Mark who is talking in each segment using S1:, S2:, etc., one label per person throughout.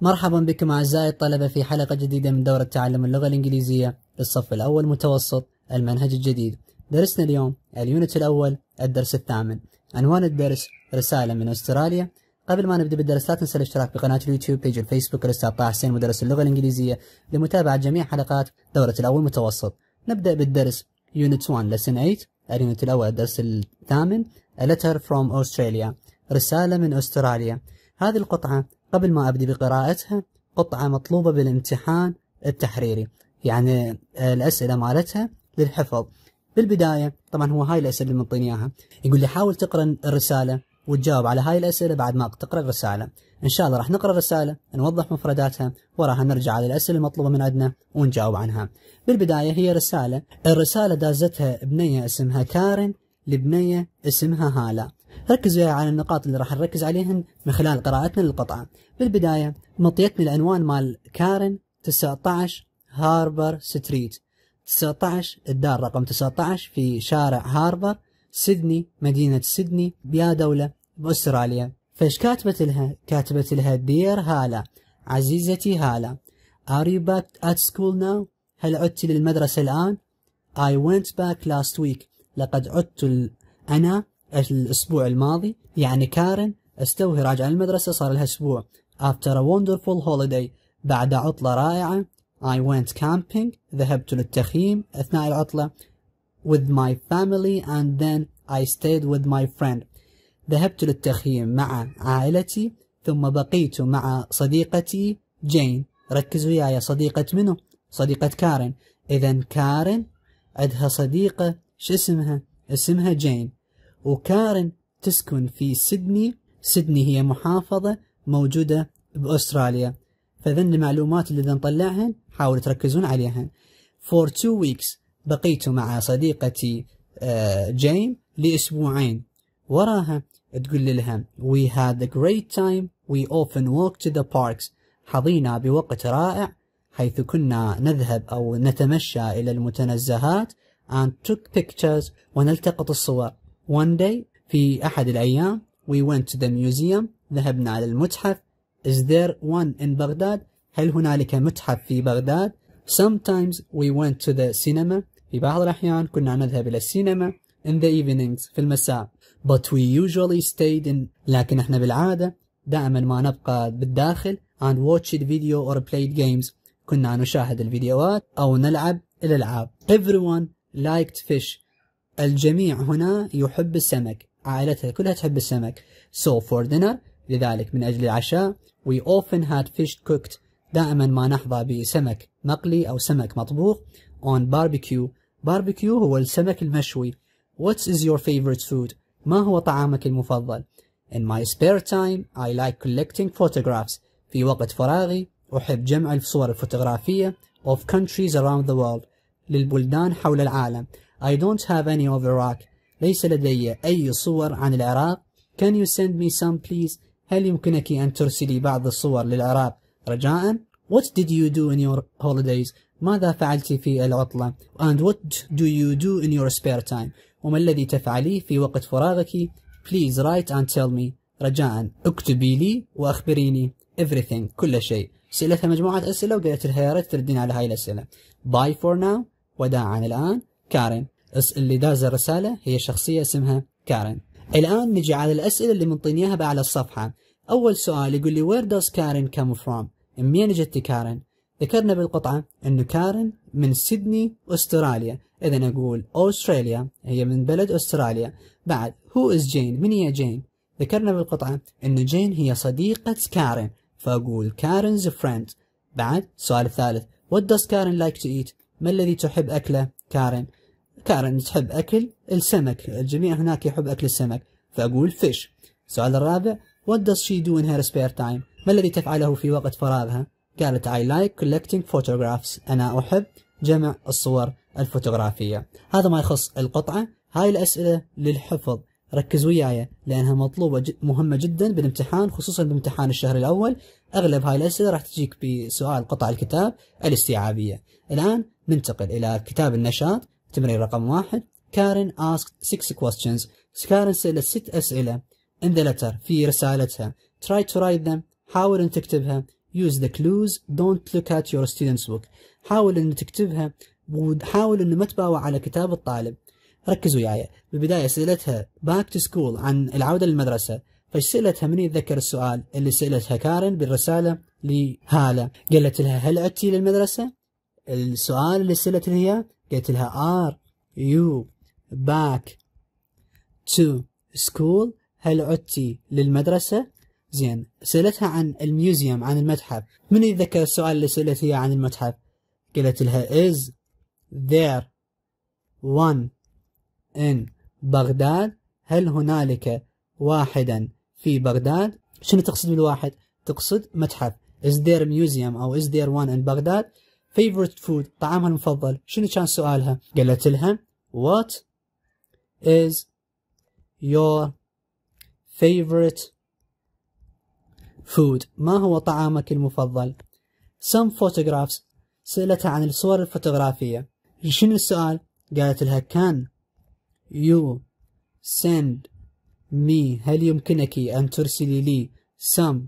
S1: مرحبا بكم أعزائي الطلبة في حلقة جديدة من دورة تعلم اللغة الإنجليزية للصف الأول متوسط المنهج الجديد درسنا اليوم اليونت الأول الدرس الثامن عنوان الدرس رسالة من أستراليا قبل ما نبدأ بالدرس لا تنسى الاشتراك بقناة اليوتيوب بيج الفيسبوك الأستاذ طه حسين مدرس اللغة الإنجليزية لمتابعة جميع حلقات دورة الأول متوسط نبدأ بالدرس يونت 1 لسن 8 اليونت الأول الدرس الثامن A letter from Australia رسالة من أستراليا هذه القطعة قبل ما أبدي بقراءتها قطعة مطلوبة بالامتحان التحريري يعني آه، الأسئلة مالتها للحفظ بالبداية طبعا هو هاي الأسئلة اللي منطيني إياها يقول لي حاول تقرأ الرسالة وتجاوب على هاي الأسئلة بعد ما تقرأ الرسالة إن شاء الله راح نقرأ الرسالة نوضح مفرداتها وراها نرجع على الأسئلة المطلوبة من عندنا ونجاوب عنها بالبداية هي رسالة الرسالة دازتها بنية اسمها كارن لبنية اسمها هالة ركزوا على النقاط اللي راح نركز عليهم من خلال قراءتنا للقطعة بالبداية مطيتني العنوان مال كارن 19 هاربر ستريت 19 الدار رقم 19 في شارع هاربر سيدني مدينة سيدني بيا دولة بأستراليا فايش كاتبت لها؟ كاتبت لها دير هالة عزيزتي هالة Are you back at school now? هل عدت للمدرسة الآن؟ I went back last week لقد عدت أنا الأسبوع الماضي يعني كارن استوهي راجعة المدرسة صار لها أسبوع after a wonderful holiday بعد عطلة رائعة I went camping ذهبت للتخييم أثناء العطلة with my family and then I stayed with my friend ذهبت للتخييم مع عائلتي ثم بقيت مع صديقتي جين ركزوا وياي صديقة منو؟ صديقة كارن إذا كارن عندها صديقة شو اسمها؟ اسمها جين وكارن تسكن في سيدني سيدني هي محافظة موجودة بأستراليا فذن المعلومات اللي نطلعهن حاولوا تركزون عليها for two weeks بقيت مع صديقتي آه، جيم لأسبوعين وراها تقول لها we had a great time we often walk to the parks حظينا بوقت رائع حيث كنا نذهب أو نتمشى إلى المتنزهات and took pictures ونلتقط الصور One day في أحد الأيام we went to the museum ذهبنا على المتحف Is there one in Baghdad هل هنالك متحف في بغداد Sometimes we went to the cinema في بعض الأحيان كنا نذهب إلى السينما in the evenings في المساء but we usually stayed in لكن احنا بالعادة دائما ما نبقى بالداخل and watched video or played games كنا نشاهد الفيديوهات أو نلعب الألعاب everyone liked fish الجميع هنا يحب السمك عائلتها كلها تحب السمك so for dinner لذلك من أجل العشاء we often had fish cooked دائما ما نحظى بسمك مقلي أو سمك مطبوخ on barbecue barbecue هو السمك المشوي what is your favorite food ما هو طعامك المفضل in my spare time I like collecting photographs في وقت فراغي أحب جمع الصور الفوتوغرافية of countries around the world للبلدان حول العالم I don't have any of Iraq ليس لدي أي صور عن العراق Can you send me some please هل يمكنك أن ترسلي بعض الصور للعراق رجاء What did you do in your holidays ماذا فعلت في العطلة And what do you do in your spare time وما الذي تفعليه في وقت فراغك Please write and tell me رجاء اكتبي لي وأخبريني everything كل شيء سألتها مجموعة أسئلة وقالت لها يا ريت تردين على هاي الأسئلة Bye for now وداعا الآن كارين اللي داز الرسالة هي شخصية اسمها كارين الآن نجي على الأسئلة اللي منطيني إياها على الصفحة أول سؤال يقول لي where does كارين come from منين جت كارين ذكرنا بالقطعة أنه كارين من سيدني أستراليا إذا أقول أستراليا هي من بلد أستراليا بعد who is جين من هي جين ذكرنا بالقطعة أنه جين هي صديقة كارين فأقول كارين's friend بعد السؤال الثالث what does كارين like to eat ما الذي تحب أكله كارن كارن تحب أكل السمك الجميع هناك يحب أكل السمك فأقول فيش السؤال الرابع What does she do in her spare time ما الذي تفعله في وقت فراغها قالت I like collecting photographs أنا أحب جمع الصور الفوتوغرافية هذا ما يخص القطعة هاي الأسئلة للحفظ ركز وياي لانها مطلوبه جد مهمه جدا بالامتحان خصوصا بامتحان الشهر الاول اغلب هاي الاسئله راح تجيك بسؤال قطع الكتاب الاستيعابيه. الان ننتقل الى كتاب النشاط تمرين رقم واحد كارين اسكت 6 questions كارين سألت ست اسئله in the letter في رسالتها try to write them حاول ان تكتبها use the clues don't look at your students book حاول ان تكتبها وحاول انه ما تباوع على كتاب الطالب ركزوا وياي يعني. بالبداية سألتها باك تو سكول عن العودة للمدرسة فسألتها من يتذكر السؤال اللي سألتها كارن بالرسالة لهالة قالت لها هل عدتي للمدرسة؟ السؤال اللي سألتها هي قالت لها ار يو باك تو سكول هل عدتي للمدرسة؟ زين سألتها عن الميوزيوم عن المتحف من يتذكر السؤال اللي سألتها هي عن المتحف؟ قالت لها is there one in بغداد هل هنالك واحدا في بغداد شنو تقصد بالواحد تقصد متحف is there a museum او is there one in بغداد favorite food طعامها المفضل شنو كان سؤالها قالت لها what is your favorite food ما هو طعامك المفضل some photographs سألتها عن الصور الفوتوغرافية شنو السؤال قالت لها can يو سند مي هل يمكنك أن ترسلي لي سم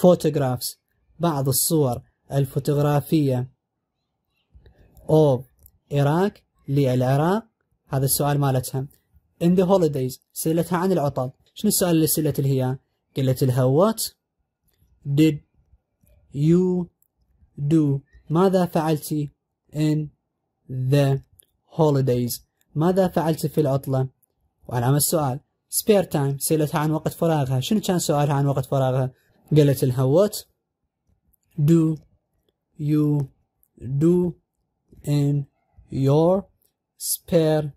S1: photographs بعض الصور الفوتوغرافية of Iraq للعراق هذا السؤال مالتها in the holidays سألتها عن العطل شنو السؤال اللي سألت اللي هي قالت لها what did you do ماذا فعلتي in the holidays ماذا فعلت في العطلة؟ وأنعم السؤال سبير تايم سألتها عن وقت فراغها شنو كان سؤالها عن وقت فراغها؟ قالت لها وات do you do in your spare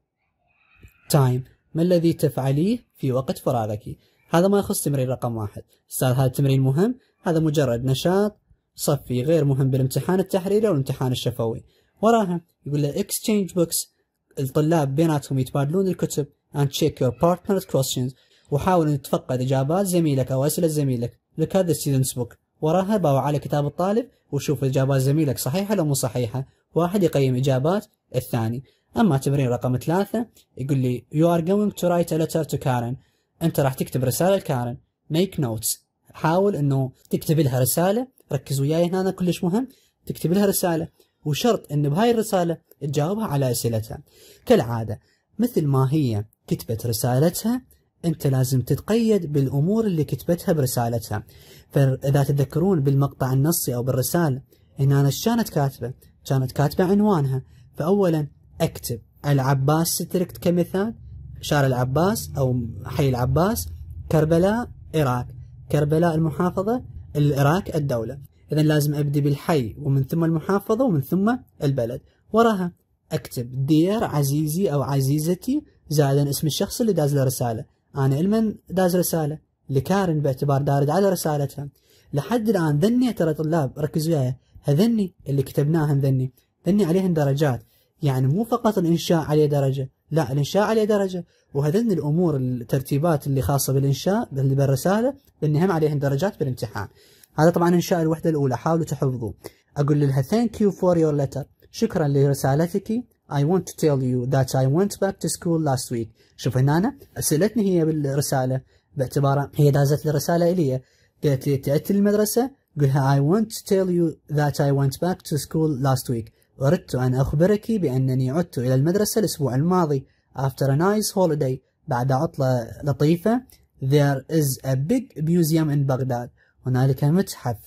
S1: time ما الذي تفعليه في وقت فراغك هذا ما يخص تمرين رقم واحد استاذ هذا التمرين مهم هذا مجرد نشاط صفي غير مهم بالامتحان التحريري او الامتحان الشفوي وراها يقول له exchange books الطلاب بيناتهم يتبادلون الكتب and check your partner's questions وحاول أن تتفقد إجابات زميلك أو أسئلة زميلك look at the student's book وراها باو على كتاب الطالب وشوف إجابات زميلك صحيحة لو مو صحيحة واحد يقيم إجابات الثاني أما تمرين رقم ثلاثة يقول لي you are going to write a letter to Karen أنت راح تكتب رسالة لكارن make notes حاول أنه تكتب لها رسالة ركز وياي هنا كلش مهم تكتب لها رسالة وشرط أن بهاي الرسالة تجاوبها على أسئلتها كالعادة مثل ما هي كتبت رسالتها أنت لازم تتقيد بالأمور اللي كتبتها برسالتها فإذا تتذكرون بالمقطع النصي أو بالرسالة هنا أنا كانت كاتبة كانت كاتبة عنوانها فأولا أكتب العباس ستركت كمثال شارع العباس أو حي العباس كربلاء العراق كربلاء المحافظة العراق الدولة إذا لازم أبدي بالحي ومن ثم المحافظة ومن ثم البلد وراها أكتب دير عزيزي أو عزيزتي زائدا اسم الشخص اللي داز له رسالة أنا لمن داز رسالة لكارن باعتبار دارد على رسالتها لحد الآن ذني ترى طلاب ركزوا وياي هذني اللي كتبناها ذني ذني عليهم درجات يعني مو فقط الإنشاء عليه درجة لا الإنشاء عليه درجة وهذن الأمور الترتيبات اللي خاصة بالإنشاء اللي بالرسالة ذني هم عليهم درجات بالامتحان هذا طبعا انشاء الوحده الاولى حاولوا تحفظوه اقول لها ثانك يو فور يور ليتر شكرا لرسالتك I want to tell you that I went back to school last week شوف هنا أنا أسألتني هي بالرسالة باعتبارها هي دازت لي رسالة إلي قالت لي تعبت المدرسة قلها I want to tell you that I went back to school last week أردت أن أخبرك بأنني عدت إلى المدرسة الأسبوع الماضي after a nice holiday بعد عطلة لطيفة there is a big museum in Baghdad هنالك متحف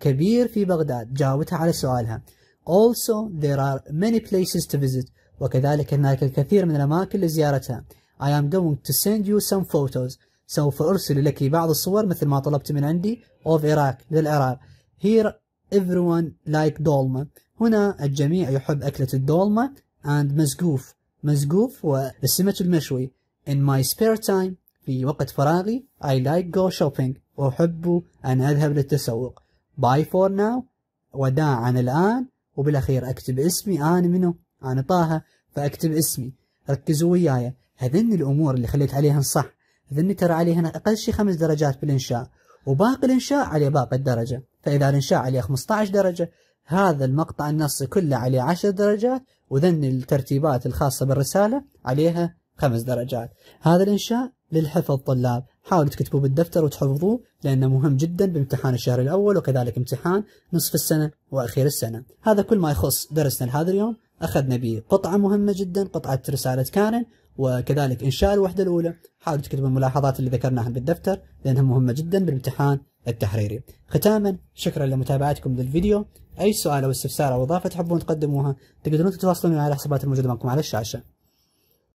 S1: كبير في بغداد جاوبتها على سؤالها Also there are many places to visit وكذلك هناك الكثير من الأماكن لزيارتها I am going to send you some photos سوف أرسل لك بعض الصور مثل ما طلبت من عندي of Iraq للعراق Here everyone like dolma هنا الجميع يحب أكلة الدولمة and مزقوف مزقوف والسمك المشوي In my spare time في وقت فراغي I like go shopping وأحب أن أذهب للتسوق باي فور ناو وداعا الآن وبالأخير أكتب اسمي أنا منو أنا طه فأكتب اسمي ركزوا وياي هذن الأمور اللي خليت عليها صح هذن ترى عليها أقل شيء خمس درجات بالإنشاء وباقي الإنشاء عليه باقي الدرجة فإذا الإنشاء عليه 15 درجة هذا المقطع النصي كله عليه 10 درجات وذن الترتيبات الخاصة بالرسالة عليها خمس درجات هذا الإنشاء للحفظ طلاب حاولوا تكتبوه بالدفتر وتحفظوه لأنه مهم جدا بامتحان الشهر الأول وكذلك امتحان نصف السنة وأخير السنة هذا كل ما يخص درسنا لهذا اليوم أخذنا به قطعة مهمة جدا قطعة رسالة كانن وكذلك إنشاء الوحدة الأولى حاولوا تكتبوا الملاحظات اللي ذكرناها بالدفتر لأنها مهمة جدا بالامتحان التحريري ختاما شكرا لمتابعتكم للفيديو أي سؤال أو استفسار أو إضافة تحبون تقدموها تقدرون تتواصلون على الحسابات الموجودة معكم على الشاشة